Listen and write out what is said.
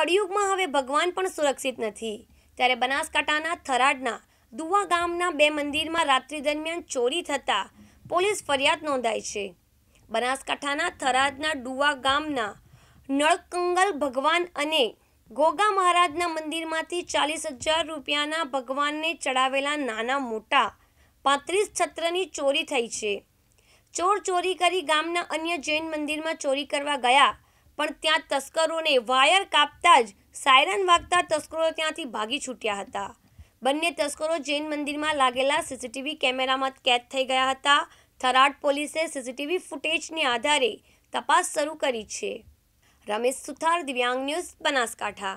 કળિયુગમાં હવે ભગવાન પણ સુરક્ષિત નથી ત્યારે બનાસકાંઠાના થરાડના દુવા ગામના બે મંદિરમાં રાત્રિ દરમિયાન ચોરી થતાં પોલીસ ફરિયાદ નોંધાઈ છે બનાસકાંઠાના થરાદના ડુવા ગામના નળકંગલ ભગવાન અને ગોગા મહારાજના મંદિરમાંથી ચાલીસ હજાર રૂપિયાના ભગવાનને ચડાવેલા નાના મોટા પાંત્રીસ છત્રની ચોરી થઈ છે ચોર ચોરી કરી ગામના અન્ય જૈન મંદિરમાં ચોરી કરવા ગયા પણ ત્યાં તસ્કરોને વાયર કાપતા જ સાયરન વાગતા તસ્કરો ત્યાંથી ભાગી છૂટ્યા હતા બંને તસ્કરો જૈન મંદિરમાં લાગેલા સીસીટીવી કેમેરામાં કેદ થઈ ગયા હતા થરાડ પોલીસે સીસીટીવી ફૂટેજને આધારે તપાસ શરૂ કરી છે રમેશ સુથાર દિવ્યાંગ ન્યૂઝ બનાસકાંઠા